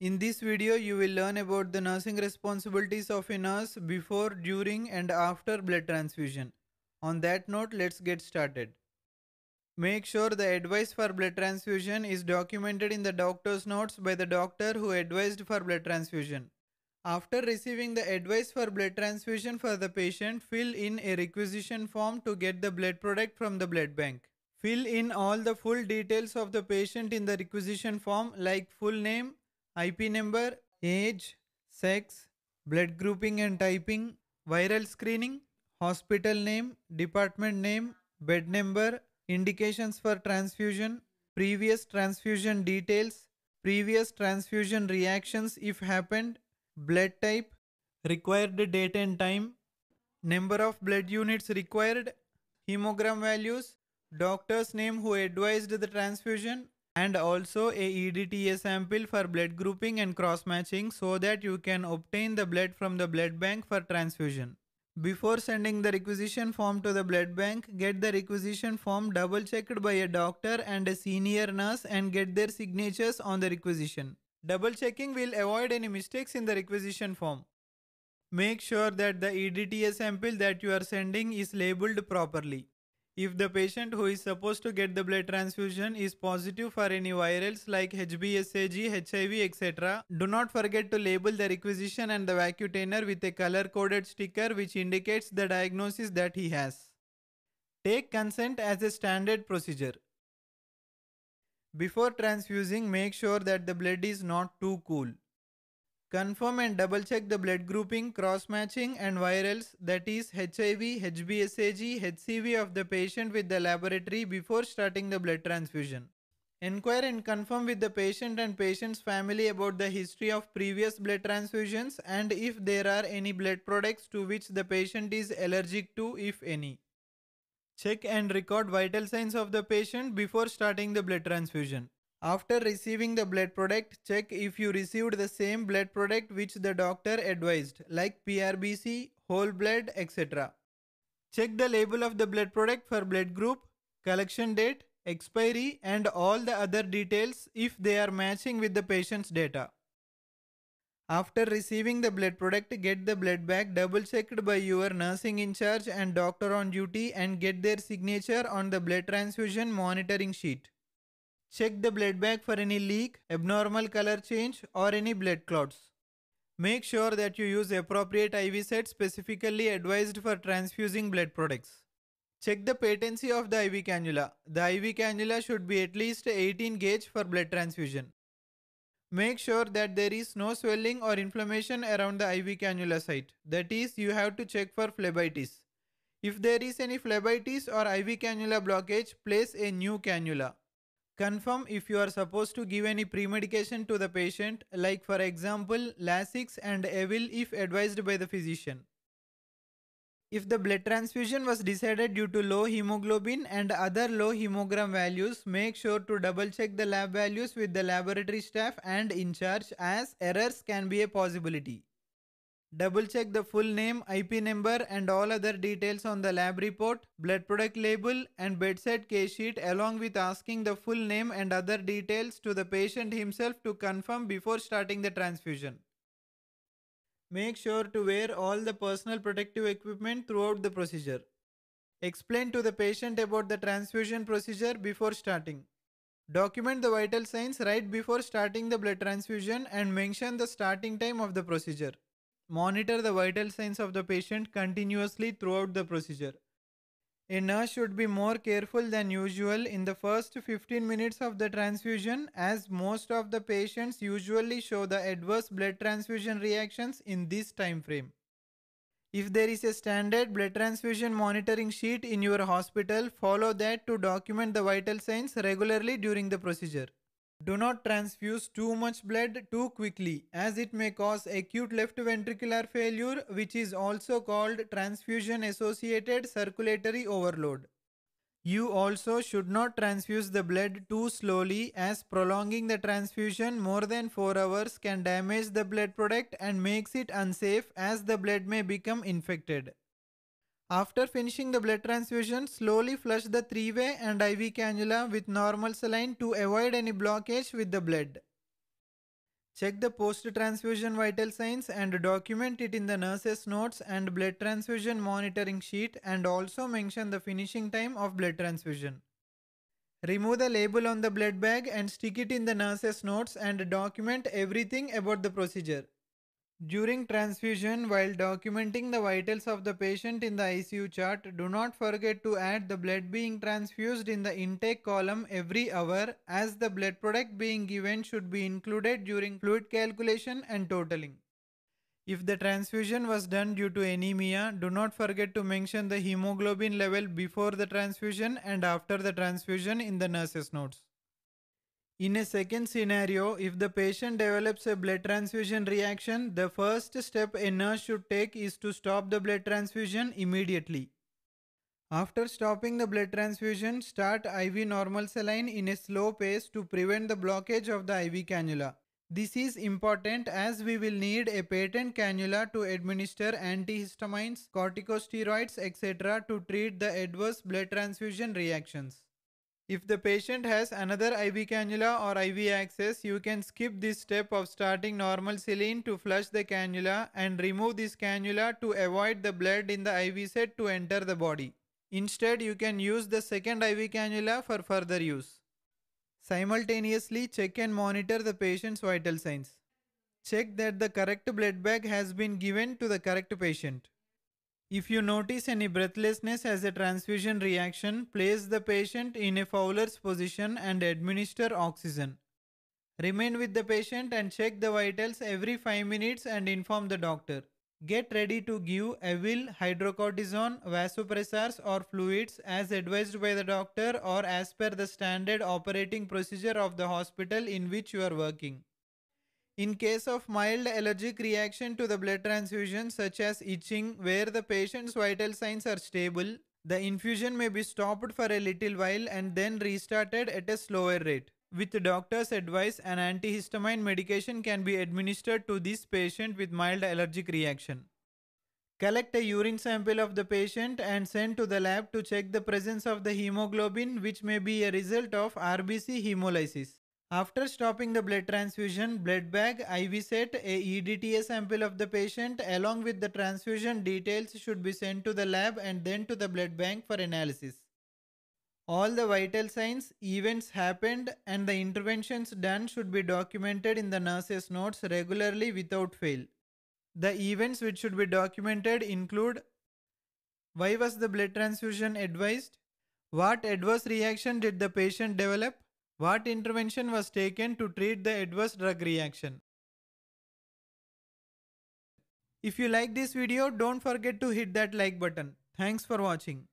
In this video, you will learn about the nursing responsibilities of a nurse before, during and after blood transfusion. On that note, let's get started. Make sure the advice for blood transfusion is documented in the doctor's notes by the doctor who advised for blood transfusion. After receiving the advice for blood transfusion for the patient, fill in a requisition form to get the blood product from the blood bank. Fill in all the full details of the patient in the requisition form like full name, IP number, age, sex, blood grouping and typing, viral screening, hospital name, department name, bed number, indications for transfusion, previous transfusion details, previous transfusion reactions if happened, blood type, required date and time, number of blood units required, hemogram values, doctor's name who advised the transfusion, and also a EDTA sample for blood grouping and cross matching so that you can obtain the blood from the blood bank for transfusion. Before sending the requisition form to the blood bank, get the requisition form double checked by a doctor and a senior nurse and get their signatures on the requisition. Double checking will avoid any mistakes in the requisition form. Make sure that the EDTA sample that you are sending is labeled properly. If the patient who is supposed to get the blood transfusion is positive for any virals like HBsAg, HIV, etc., do not forget to label the requisition and the vacutainer with a color-coded sticker which indicates the diagnosis that he has. Take consent as a standard procedure. Before transfusing, make sure that the blood is not too cool. Confirm and double check the blood grouping, cross matching, and virals that is HIV, HBsAg, HCV of the patient with the laboratory before starting the blood transfusion. Inquire and confirm with the patient and patient's family about the history of previous blood transfusions and if there are any blood products to which the patient is allergic to, if any. Check and record vital signs of the patient before starting the blood transfusion. After receiving the blood product, check if you received the same blood product which the doctor advised, like PRBC, whole blood, etc. Check the label of the blood product for blood group, collection date, expiry and all the other details if they are matching with the patient's data. After receiving the blood product, get the blood back double checked by your nursing in charge and doctor on duty and get their signature on the blood transfusion monitoring sheet. Check the blood bag for any leak, abnormal color change or any blood clots. Make sure that you use appropriate IV set specifically advised for transfusing blood products. Check the patency of the IV cannula. The IV cannula should be at least 18 gauge for blood transfusion. Make sure that there is no swelling or inflammation around the IV cannula site. That is, you have to check for phlebitis. If there is any phlebitis or IV cannula blockage, place a new cannula. Confirm if you are supposed to give any pre-medication to the patient like for example Lasix and Evil if advised by the physician. If the blood transfusion was decided due to low hemoglobin and other low hemogram values, make sure to double check the lab values with the laboratory staff and in charge as errors can be a possibility. Double check the full name, IP number and all other details on the lab report, blood product label and bedside case sheet along with asking the full name and other details to the patient himself to confirm before starting the transfusion. Make sure to wear all the personal protective equipment throughout the procedure. Explain to the patient about the transfusion procedure before starting. Document the vital signs right before starting the blood transfusion and mention the starting time of the procedure. Monitor the vital signs of the patient continuously throughout the procedure. A nurse should be more careful than usual in the first 15 minutes of the transfusion as most of the patients usually show the adverse blood transfusion reactions in this time frame. If there is a standard blood transfusion monitoring sheet in your hospital, follow that to document the vital signs regularly during the procedure. Do not transfuse too much blood too quickly as it may cause acute left ventricular failure which is also called transfusion associated circulatory overload. You also should not transfuse the blood too slowly as prolonging the transfusion more than 4 hours can damage the blood product and makes it unsafe as the blood may become infected. After finishing the blood transfusion, slowly flush the 3-way and IV cannula with normal saline to avoid any blockage with the blood. Check the post-transfusion vital signs and document it in the nurse's notes and blood transfusion monitoring sheet and also mention the finishing time of blood transfusion. Remove the label on the blood bag and stick it in the nurse's notes and document everything about the procedure. During transfusion, while documenting the vitals of the patient in the ICU chart, do not forget to add the blood being transfused in the intake column every hour as the blood product being given should be included during fluid calculation and totaling. If the transfusion was done due to anemia, do not forget to mention the hemoglobin level before the transfusion and after the transfusion in the nurse's notes. In a second scenario, if the patient develops a blood transfusion reaction, the first step a nurse should take is to stop the blood transfusion immediately. After stopping the blood transfusion, start IV normal saline in a slow pace to prevent the blockage of the IV cannula. This is important as we will need a patent cannula to administer antihistamines, corticosteroids, etc. to treat the adverse blood transfusion reactions. If the patient has another IV cannula or IV access, you can skip this step of starting normal saline to flush the cannula and remove this cannula to avoid the blood in the IV set to enter the body. Instead, you can use the second IV cannula for further use. Simultaneously, check and monitor the patient's vital signs. Check that the correct blood bag has been given to the correct patient. If you notice any breathlessness as a transfusion reaction, place the patient in a Fowler's position and administer oxygen. Remain with the patient and check the vitals every 5 minutes and inform the doctor. Get ready to give Avil, hydrocortisone, vasopressors or fluids as advised by the doctor or as per the standard operating procedure of the hospital in which you are working. In case of mild allergic reaction to the blood transfusion such as itching where the patient's vital signs are stable, the infusion may be stopped for a little while and then restarted at a slower rate. With the doctor's advice, an antihistamine medication can be administered to this patient with mild allergic reaction. Collect a urine sample of the patient and send to the lab to check the presence of the hemoglobin which may be a result of RBC hemolysis. After stopping the blood transfusion, blood bag, IV set, a EDTA sample of the patient along with the transfusion details should be sent to the lab and then to the blood bank for analysis. All the vital signs, events happened and the interventions done should be documented in the nurse's notes regularly without fail. The events which should be documented include Why was the blood transfusion advised? What adverse reaction did the patient develop? What intervention was taken to treat the adverse drug reaction? If you like this video, don't forget to hit that like button. Thanks for watching.